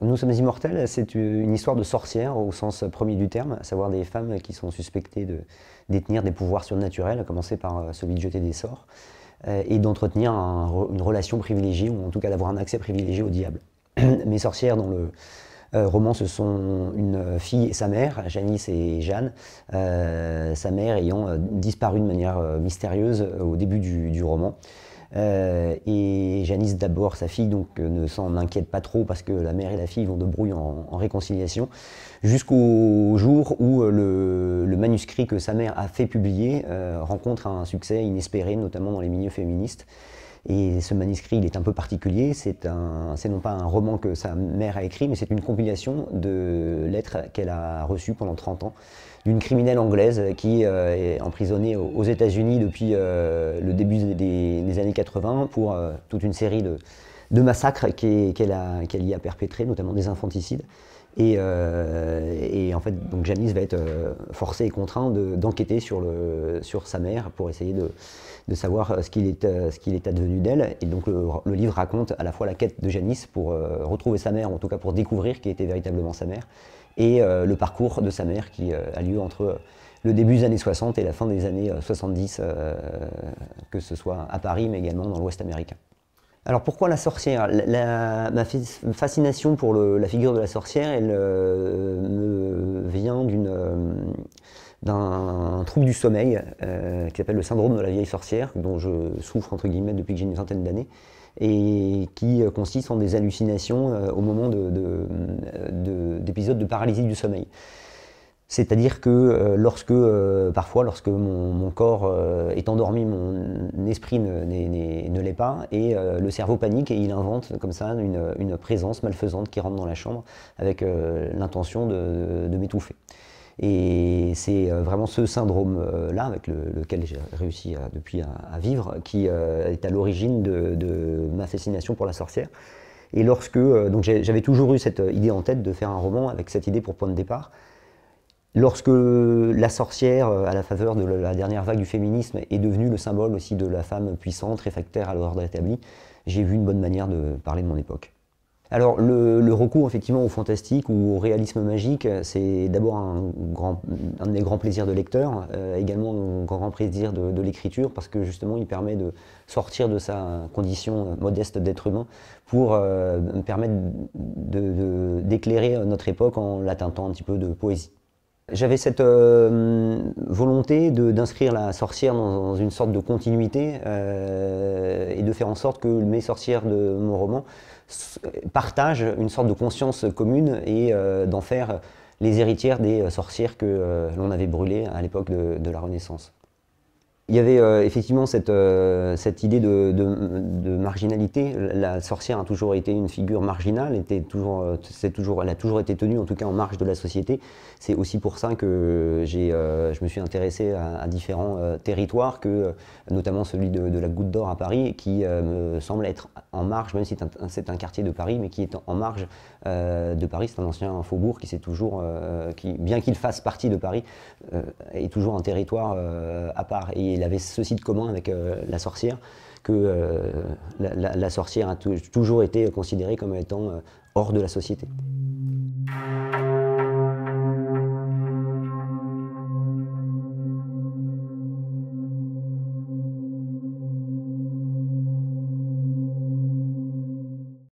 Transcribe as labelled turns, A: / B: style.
A: Nous sommes immortels, c'est une histoire de sorcière au sens premier du terme, à savoir des femmes qui sont suspectées de détenir des pouvoirs surnaturels, à commencer par euh, celui de jeter des sorts, euh, et d'entretenir une relation privilégiée, ou en tout cas d'avoir un accès privilégié au diable. Mes sorcières dans le euh, roman, ce sont une fille et sa mère, Janice et Jeanne, sa mère ayant disparu de manière mystérieuse au début du roman. Euh, et Janice d'abord, sa fille, donc euh, ne s'en inquiète pas trop parce que la mère et la fille vont de brouille en, réconciliation, jusqu'au jour où euh, le, manuscrit que sa mère a fait publier rencontre un succès inespéré, notamment dans les milieux féministes. Et ce manuscrit, il est un peu particulier. C'est non pas un roman que sa mère a écrit, mais c'est une compilation de lettres qu'elle a reçues pendant 30 ans d'une criminelle anglaise qui euh, est emprisonnée aux États-Unis depuis euh, le début des, années 80 pour euh, toute une série de, massacres qu'elle y a perpétrés, notamment des infanticides. Euh, et, en fait, donc Janice va être euh, forcée et contrainte d'enquêter sur, sur sa mère pour essayer de, savoir euh, ce qu'il est, ce est advenu d'elle. Et donc le, livre raconte à la fois la quête de Janice pour retrouver sa mère, en tout cas pour découvrir qui était véritablement sa mère, et le parcours de sa mère qui a lieu entre le début des années 60 et la fin des années 70, que ce soit à Paris, mais également dans l'Ouest américain. Alors pourquoi la sorcière Ma fascination pour la figure de la sorcière, elle euh, me vient euh, d'un trouble du sommeil euh, qui s'appelle le syndrome de la vieille sorcière, dont je souffre entre guillemets depuis que j'ai une vingtaine d'années, et qui consiste en des hallucinations au moment d'épisodes de paralysie du sommeil. C'est-à-dire que euh, lorsque, euh, parfois, lorsque mon, corps euh, est endormi, mon esprit ne, l'est pas, et le cerveau panique et il invente comme ça une, présence malfaisante qui rentre dans la chambre avec l'intention de, m'étouffer. Et c'est vraiment ce syndrome-là, avec lequel j'ai réussi à, depuis à, vivre, qui est à l'origine de, de ma fascination pour la sorcière. Et lorsque, donc j'avais toujours eu cette idée en tête de faire un roman avec cette idée pour point de départ. Lorsque la sorcière, euh, à la faveur de la dernière vague du féminisme, est devenue le symbole aussi de la femme puissante, réfractaire à l'ordre établi, j'ai vu une bonne manière de parler de mon époque. Alors le, recours effectivement au fantastique ou au réalisme magique, c'est d'abord un, des grands plaisirs de lecteur, euh, également un grand plaisir de, l'écriture, parce que justement il permet de sortir de sa condition modeste d'être humain pour euh, permettre d'éclairer notre époque en la un petit peu de poésie. J'avais cette euh, volonté d'inscrire la sorcière dans, une sorte de continuité euh, et de faire en sorte que mes sorcières de mon roman partagent une sorte de conscience commune et euh, d'en faire les héritières des sorcières que l'on avait brûlées à l'époque de la Renaissance. Il y avait euh, effectivement cette, euh, cette idée de, marginalité. La sorcière a toujours été une figure marginale, était toujours, euh, toujours, elle a toujours été tenue en tout cas en marge de la société. C'est aussi pour ça que je me suis intéressé à, différents territoires, que, notamment celui de, la Goutte d'Or à Paris, qui me semble être en marge, même si c'est un, quartier de Paris, mais qui est en marge de Paris. C'est un ancien faubourg qui, s'est toujours, qui bien qu'il fasse partie de Paris, est toujours un territoire à part. Et, il avait ceci de commun avec euh, la sorcière, que euh, la, sorcière a toujours été considérée comme étant euh, hors de la société.